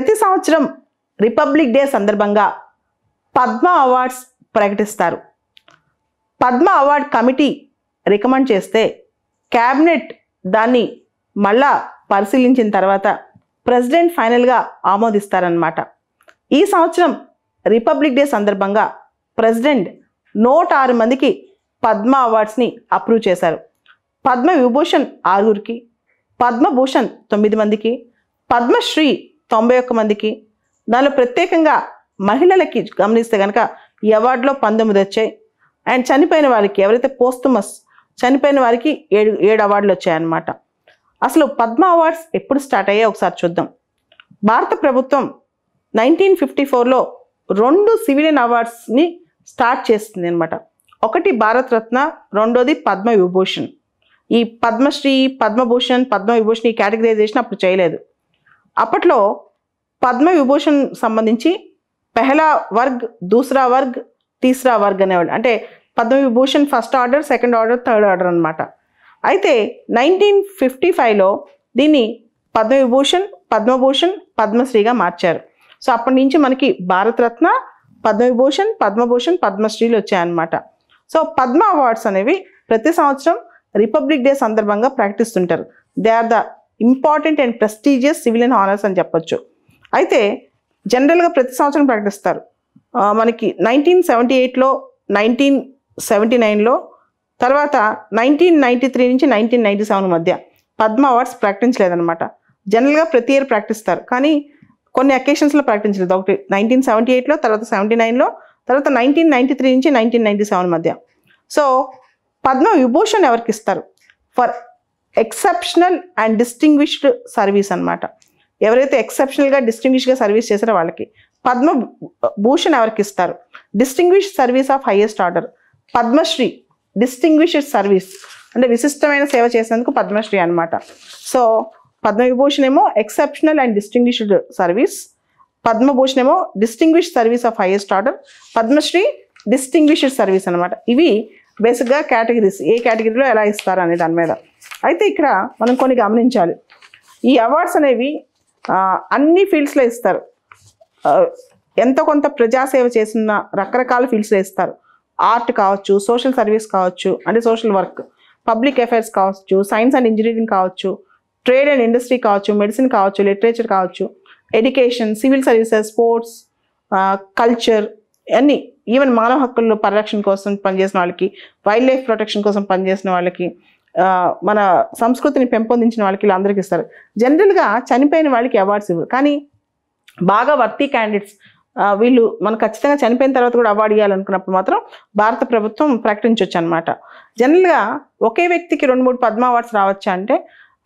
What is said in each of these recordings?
ప్రతి సంవత్సరం republic day సందర్భంగా పద్మ అవార్డ్స్ ప్రకటిస్తారు పద్మ అవార్డ్ కమిటీ రికమెండ్ చేస్తే క్యాబినెట్ దాన్ని మళ్ళా పరిశీలించిన తర్వాత ప్రెసిడెంట్ ఫైనల్గా ఆమోదిస్తారనమాట ఈ సంవత్సరం రిపబ్లిక్ డే సందర్భంగా ప్రెసిడెంట్ నూట ఆరు మందికి పద్మ అవార్డ్స్ని అప్రూవ్ చేశారు పద్మ విభూషణ్ ఆరుగురికి పద్మభూషణ్ తొమ్మిది మందికి పద్మశ్రీ తొంభై ఒక్క మందికి దానిలో ప్రత్యేకంగా మహిళలకి గమనిస్తే కనుక ఈ అవార్డులో పంతొమ్మిది వచ్చాయి అండ్ చనిపోయిన వారికి ఎవరైతే పోస్తుమస్ చనిపోయిన వారికి ఏడు ఏడు అవార్డులు వచ్చాయన్నమాట అసలు పద్మ అవార్డ్స్ ఎప్పుడు స్టార్ట్ అయ్యాయి ఒకసారి చూద్దాం భారత ప్రభుత్వం నైన్టీన్ ఫిఫ్టీ ఫోర్లో రెండు సివిలియన్ అవార్డ్స్ని స్టార్ట్ చేస్తుంది అనమాట ఒకటి భారతరత్న రెండోది పద్మ విభూషణ్ ఈ పద్మశ్రీ పద్మభూషణ్ పద్మ విభూషణ్ ఈ కేటగిరైజేషన్ అప్పుడు చేయలేదు అప్పట్లో పద్మ విభూషణ్ సంబంధించి పెహలా వర్గ్ దూసరా వర్గ్ తీసరా వర్గ్ అనేవాళ్ళు అంటే Padma Vibhushan first order second order third order అనమాట అయితే నైన్టీన్ ఫిఫ్టీ ఫైవ్లో దీన్ని పద్మవిభూషణ్ పద్మభూషణ్ పద్మశ్రీగా మార్చారు సో అప్పటి నుంచి మనకి భారతరత్న పద్మవిభూషణ్ పద్మభూషణ్ పద్మశ్రీలు వచ్చాయన్నమాట సో పద్మ అవార్డ్స్ అనేవి ప్రతి సంవత్సరం రిపబ్లిక్ డే సందర్భంగా ప్రకటిస్తుంటారు they are the important and prestigious civil and honours అని చెప్పొచ్చు అయితే జనరల్గా ప్రతి సంవత్సరం ప్రకటిస్తారు మనకి నైన్టీన్ సెవెంటీ ఎయిట్లో నైన్టీన్ సెవెంటీ నైన్లో తర్వాత నైన్టీన్ నైంటీ త్రీ నుంచి నైన్టీన్ నైంటీ సెవెన్ మధ్య పద్మ అవార్డ్స్ ప్రకటించలేదన్నమాట జనరల్గా ప్రతి ఇయర్ ప్రకటిస్తారు కానీ కొన్ని అకేషన్స్లో ప్రకటించలేదు ఒకటి నైన్టీన్ సెవెంటీ ఎయిట్లో తర్వాత సెవెంటీ నైన్లో తర్వాత నైన్టీన్ నైంటీ త్రీ నుంచి నైన్టీన్ నైంటీ సెవెన్ మధ్య సో పద్మ విభూషణ్ ఎవరికి ఇస్తారు for exceptional and distinguished service అనమాట ఎవరైతే ఎక్సెప్షనల్గా డిస్టింగ్విష్గా సర్వీస్ చేశారో వాళ్ళకి పద్మ భూషణ్ ఎవరికి ఇస్తారు distinguished service of highest order Padma Shri distinguished service అంటే విశిష్టమైన సేవ చేసినందుకు పద్మశ్రీ అనమాట సో పద్మవిభూషణ్ ఏమో exceptional and distinguished service Padma Bhushan ఏమో distinguished service of highest order Padma Shri distinguished service అనమాట ఇవి బేసిక్గా కేటగిరీస్ ఏ కేటగిరీలో ఎలా ఇస్తారు అనే దాని మీద అయితే ఇక్కడ మనం కొన్ని గమనించాలి ఈ అవార్డ్స్ అనేవి అన్ని ఫీల్డ్స్లో ఇస్తారు ఎంత కొంత ప్రజాసేవ చేసిన రకరకాల ఫీల్డ్స్లో ఇస్తారు ఆర్ట్ కావచ్చు సోషల్ సర్వీస్ కావచ్చు అంటే సోషల్ వర్క్ పబ్లిక్ అఫైర్స్ కావచ్చు సైన్స్ అండ్ ఇంజనీరింగ్ కావచ్చు ట్రేడ్ అండ్ ఇండస్ట్రీ కావచ్చు మెడిసిన్ కావచ్చు లిటరేచర్ కావచ్చు education civil services sports culture అన్నీ ఈవెన్ మానవ హక్కుల పరిరక్షణ కోసం పనిచేసిన వాళ్ళకి వైల్డ్ లైఫ్ ప్రొటెక్షన్ కోసం పనిచేసిన వాళ్ళకి మన సంస్కృతిని పెంపొందించిన వాళ్ళకి వీళ్ళందరికీ ఇస్తారు జనరల్గా చనిపోయిన వాళ్ళకి అవార్డ్స్ ఇవ్వరు కానీ బాగా వర్తీ క్యాండిడేట్స్ వీళ్ళు మనకు ఖచ్చితంగా చనిపోయిన తర్వాత కూడా అవార్డు ఇవ్వాలనుకున్నప్పుడు మాత్రం భారత ప్రభుత్వం ప్రకటించవచ్చు అనమాట జనరల్గా ఒకే వ్యక్తికి రెండు మూడు పద్మ అవార్డ్స్ రావచ్చా అంటే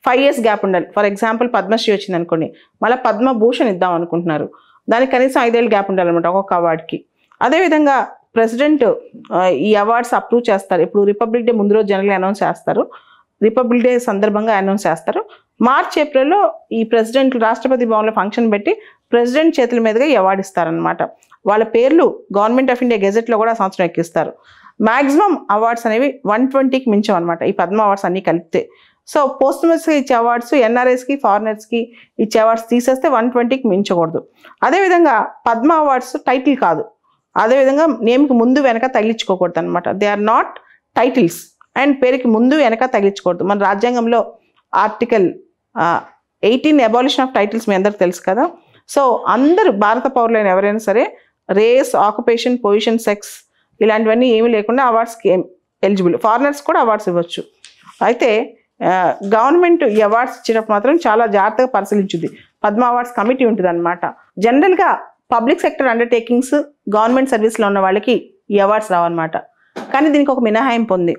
ఫైవ్ ఇయర్స్ గ్యాప్ ఉండాలి ఫర్ ఎగ్జాంపుల్ పద్మశ్రీ వచ్చింది అనుకోండి మళ్ళీ పద్మభూషణ్ ఇద్దాం అనుకుంటున్నారు దానికి కనీసం ఐదేళ్ళు గ్యాప్ ఉండాలన్నమాట ఒక్కొక్క అవార్డుకి అదేవిధంగా ప్రెసిడెంట్ ఈ అవార్డ్స్ అప్రూవ్ చేస్తారు ఇప్పుడు రిపబ్లిక్ డే ముందు రోజు జనరల్ అనౌన్స్ చేస్తారు రిపబ్లిక్ డే సందర్భంగా అనౌన్స్ చేస్తారు మార్చ్ ఏప్రిల్లో ఈ ప్రెసిడెంట్ రాష్ట్రపతి భవన్లో ఫంక్షన్ పెట్టి ప్రెసిడెంట్ చేతుల మీదుగా ఈ అవార్డు ఇస్తారనమాట వాళ్ళ పేర్లు గవర్నమెంట్ ఆఫ్ ఇండియా గెజెట్లో కూడా సంవత్సరం ఎక్కిస్తారు మ్యాక్సిమం అవార్డ్స్ అనేవి వన్ ట్వంటీకి మించం అనమాట ఈ పద్మ అవార్డ్స్ అన్నీ కలిపితే సో పోస్ట్మస్కి ఇచ్చే అవార్డ్స్ ఎన్ఆర్ఎస్కి ఫారినర్స్కి ఇచ్చే అవార్డ్స్ తీసేస్తే వన్ ట్వంటీకి మించకూడదు అదేవిధంగా పద్మ అవార్డ్స్ టైటిల్ కాదు అదేవిధంగా నేమ్కి ముందు వెనక తగిలించుకోకూడదు అనమాట they are not titles and పేరుకి ముందు వెనక తగిలించకూడదు మన రాజ్యాంగంలో article eighteen abolition of titles మీ అందరికి తెలుసు కదా సో అందరు భారత పౌరులైన ఎవరైనా సరే రేస్ ఆక్యుపేషన్ పొజిషన్ సెక్స్ ఇలాంటివన్నీ ఏమీ లేకుండా అవార్డ్స్కి ఎలిజిబుల్ ఫారినర్స్ కూడా అవార్డ్స్ ఇవ్వచ్చు అయితే గవర్నమెంట్ ఈ అవార్డ్స్ ఇచ్చినప్పుడు మాత్రం చాలా జాగ్రత్తగా పరిశీలించుద్ది పద్మ అవార్డ్స్ కమిటీ ఉంటుంది అనమాట జనరల్గా పబ్లిక్ సెక్టర్ అండర్టేకింగ్స్ గవర్నమెంట్ సర్వీస్లో ఉన్న వాళ్ళకి ఈ అవార్డ్స్ రావన్నమాట కానీ దీనికి ఒక మినహాయింపు ఉంది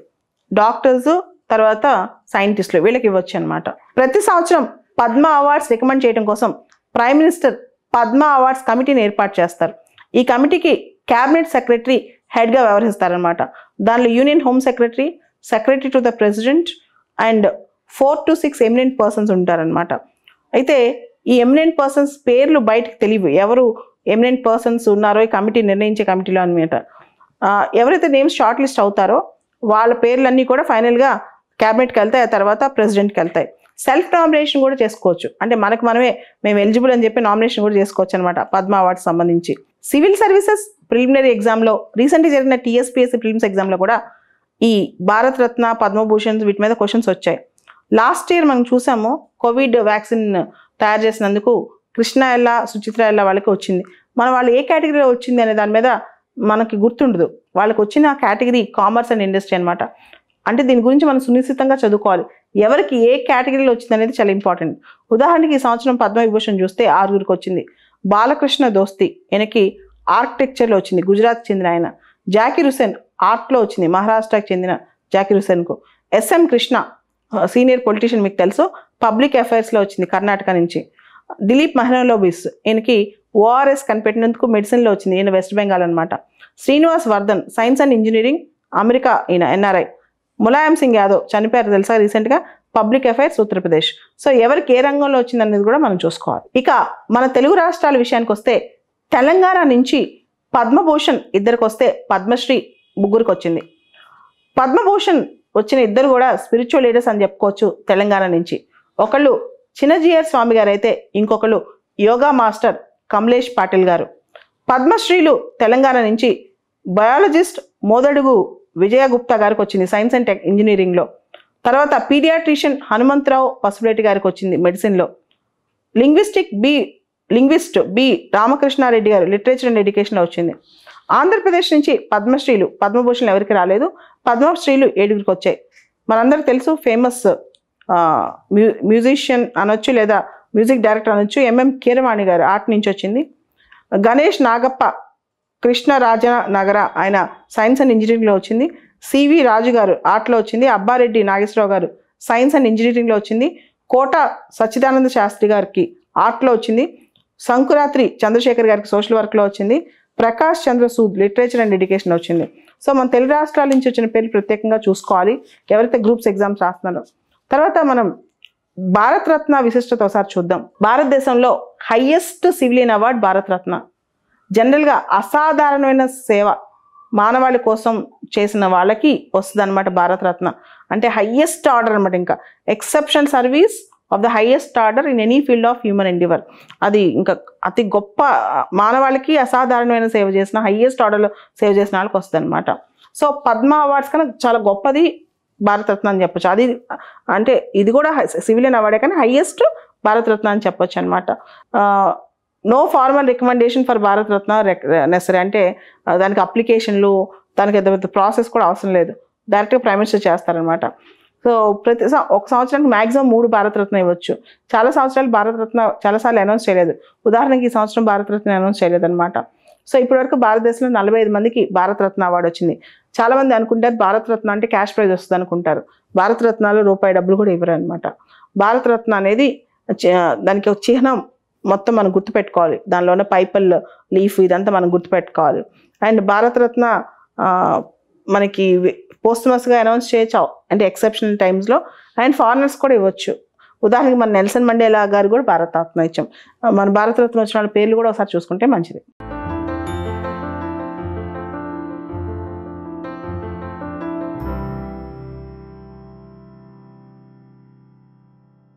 డాక్టర్స్ తర్వాత సైంటిస్టులు వీళ్ళకి ఇవ్వచ్చు అనమాట ప్రతి సంవత్సరం పద్మ అవార్డ్స్ రికమెండ్ చేయడం కోసం ప్రైమ్ మినిస్టర్ పద్మ అవార్డ్స్ కమిటీని ఏర్పాటు చేస్తారు ఈ కమిటీకి క్యాబినెట్ సెక్రటరీ హెడ్గా వ్యవహరిస్తారనమాట దానిలో union home secretary secretary to the president and four to six eminent persons ఉంటారనమాట అయితే ఈ ఎమినెంట్ పర్సన్స్ పేర్లు బయటకు తెలియవు ఎవరు ఎమినెంట్ పర్సన్స్ ఉన్నారో ఈ కమిటీ నిర్ణయించే కమిటీలో అనమాట ఎవరైతే నేమ్స్ షార్ట్ లిస్ట్ అవుతారో వాళ్ళ పేర్లన్నీ కూడా ఫైనల్గా క్యాబినెట్కి వెళ్తాయి ఆ తర్వాత ప్రెసిడెంట్కి వెళ్తాయి సెల్ఫ్ నామినేషన్ కూడా చేసుకోవచ్చు అంటే మనకు మనమే మేము ఎలిజిబుల్ అని చెప్పి నామినేషన్ కూడా చేసుకోవచ్చు అనమాట పద్మ అవార్డు సంబంధించి సివిల్ సర్వీసెస్ ప్రిలిమినరీ ఎగ్జామ్లో రీసెంట్గా జరిగిన టీఎస్పీఎస్సీ ప్రిలిమ్స్ ఎగ్జామ్లో కూడా ఈ భారతరత్న రత్న పద్మభూషణ్ వీటి మీద క్వశ్చన్స్ వచ్చాయి లాస్ట్ ఇయర్ మనం చూసాము కోవిడ్ వ్యాక్సిన్ తయారు చేసినందుకు కృష్ణ ఎలా సుచిత్ర ఎలా వాళ్ళకి వచ్చింది మన వాళ్ళు ఏ కేటగిరీలో వచ్చింది అనే దాని మీద మనకి గుర్తుండదు వాళ్ళకి వచ్చిన కేటగిరీ కామర్స్ అండ్ ఇండస్ట్రీ అనమాట అంటే దీని గురించి మనం సునిశ్చితంగా చదువుకోవాలి ఎవరికి ఏ కేటగిరీలో వచ్చింది అనేది చాలా ఇంపార్టెంట్ ఉదాహరణకి ఈ సంవత్సరం పద్మవిభూషణ్ చూస్తే ఆరుగురికి వచ్చింది బాలకృష్ణ దోస్తి ఈయనకి ఆర్కిటెక్చర్లో వచ్చింది గుజరాత్ చెందిన ఆయన జాకిర్ హుసేన్ ఆర్ట్లో వచ్చింది మహారాష్ట్రకి చెందిన జాకిర్ హుసేన్కు ఎస్ఎం కృష్ణ సీనియర్ పొలిటీషియన్ మీకు తెలుసు పబ్లిక్ అఫైర్స్లో వచ్చింది కర్ణాటక నుంచి దిలీప్ మహనలోబిస్ ఈయనకి ఓఆర్ఎస్ కనిపెట్టినందుకు మెడిసిన్లో వచ్చింది ఈయన వెస్ట్ బెంగాల్ అనమాట Srinivas Vardhan science and engineering America ఈయన ఎన్ఆర్ఐ ములాయం సింగ్ యాదవ్ చనిపోయారు తెలుసా రీసెంట్గా పబ్లిక్ అఫైర్స్ ఉత్తరప్రదేశ్ సో ఎవరికి ఏ రంగంలో వచ్చిందనేది కూడా మనం చూసుకోవాలి ఇక మన తెలుగు రాష్ట్రాల విషయానికి వస్తే తెలంగాణ నుంచి పద్మభూషణ్ ఇద్దరికి వస్తే పద్మశ్రీ ముగ్గురికి వచ్చింది పద్మభూషణ్ వచ్చిన ఇద్దరు కూడా స్పిరిచువల్ లీడర్స్ అని చెప్పుకోవచ్చు తెలంగాణ నుంచి ఒకళ్ళు చిన్నజీఆర్ స్వామి గారు అయితే ఇంకొకరు యోగా మాస్టర్ కమలేష్ పాటిల్ గారు పద్మశ్రీలు తెలంగాణ నుంచి బయాలజిస్ట్ మోదడుగు విజయ గుప్తా గారికి వచ్చింది సైన్స్ అండ్ టెక్ ఇంజనీరింగ్లో తర్వాత పీడియాట్రిషియన్ హనుమంతరావు పసుపులేటి గారికి వచ్చింది మెడిసిన్లో linguistic B linguist B Ramakrishna Reddy గారు లిటరేచర్ అండ్ ఎడ్యుకేషన్లో వచ్చింది ఆంధ్రప్రదేశ్ నుంచి పద్మశ్రీలు పద్మభూషణ్ ఎవరికి రాలేదు పద్మశ్రీలు ఏడుగురికి వచ్చాయి మనందరూ తెలుసు ఫేమస్ మ్యూ మ్యూజిషియన్ అనొచ్చు లేదా మ్యూజిక్ డైరెక్టర్ అనొచ్చు ఎంఎం కీరవాణి గారు ఆర్ట్ నుంచి వచ్చింది గణేష్ నాగప్ప రాజ నగర ఆయన సైన్స్ అండ్ ఇంజనీరింగ్లో వచ్చింది సివి రాజు గారు ఆర్ట్లో వచ్చింది అబ్బారెడ్డి నాగేశ్వరరావు గారు సైన్స్ అండ్ ఇంజనీరింగ్లో వచ్చింది కోట సచ్చిదానంద శాస్త్రి గారికి ఆర్ట్లో వచ్చింది సంకురాత్రి చంద్రశేఖర్ గారికి సోషల్ వర్క్లో వచ్చింది ప్రకాష్ చంద్ర సూద్ లిటరేచర్ అండ్ ఎడ్యుకేషన్లో వచ్చింది సో మన తెలుగు రాష్ట్రాల నుంచి వచ్చిన పేర్లు ప్రత్యేకంగా చూసుకోవాలి ఎవరైతే గ్రూప్స్ ఎగ్జామ్స్ రాస్తున్నారో తర్వాత మనం భారతరత్న విశిష్టత ఒకసారి చూద్దాం భారతదేశంలో హయ్యెస్ట్ సివిలియన్ అవార్డు భారతరత్న జనరల్గా అసాధారణమైన సేవ మానవాళి కోసం చేసిన వాళ్ళకి వస్తుంది అనమాట భారతరత్న అంటే హయ్యెస్ట్ ఆర్డర్ అనమాట ఇంకా exception service of the highest order in any field of human endeavour అది ఇంకా అతి గొప్ప మానవాళికి అసాధారణమైన సేవ చేసిన హైయెస్ట్ ఆర్డర్లో సేవ చేసిన వాళ్ళకి వస్తుంది అనమాట సో పద్మ అవార్డ్స్ కన్నా చాలా గొప్పది భారతరత్న అని చెప్పచ్చు అది అంటే ఇది కూడా సివిలియన్ అవార్డే కానీ హైయెస్ట్ భారతరత్న అని చెప్పొచ్చు అనమాట no formal recommendation for Bharat Ratna necessary అంటే దానికి అప్లికేషన్లు దానికి పెద్ద పెద్ద ప్రాసెస్ కూడా అవసరం లేదు డైరెక్ట్గా ప్రైమ్ మినిస్టర్ చేస్తారనమాట సో ప్రతి ఒక సంవత్సరానికి మ్యాక్సిమం మూడు భారతరత్న ఇవ్వచ్చు చాలా సంవత్సరాలు భారతరత్న చాలాసార్లు అనౌన్స్ చేయలేదు ఉదాహరణకి ఈ సంవత్సరం భారతరత్న అనౌన్స్ చేయలేదు అనమాట సో ఇప్పటివరకు భారతదేశంలో నలభై ఐదు మందికి భారతరత్న అవార్డు వచ్చింది చాలామంది అనుకుంటారు భారతరత్న అంటే క్యాష్ ప్రైజ్ వస్తుంది అనుకుంటారు భారతరత్నాలు రూపాయి డబ్బులు కూడా ఇవ్వరు అనమాట భారతరత్న అనేది దానికి ఒక చిహ్నం మొత్తం మనం గుర్తుపెట్టుకోవాలి దానిలోనే పైపల్ లీఫ్ ఇదంతా మనం గుర్తుపెట్టుకోవాలి అండ్ భారతరత్న మనకి పోస్ట్మస్గా అనౌన్స్ చేయొచ్చు అంటే ఎక్సెప్షనల్ టైమ్స్లో అండ్ ఫారినర్స్ కూడా ఇవ్వచ్చు ఉదాహరణకి మన నెల్సన్ మండేలా గారు కూడా భారతరత్న ఇచ్చాం మన భారతరత్న వచ్చిన వాళ్ళ పేర్లు కూడా ఒకసారి చూసుకుంటే మంచిది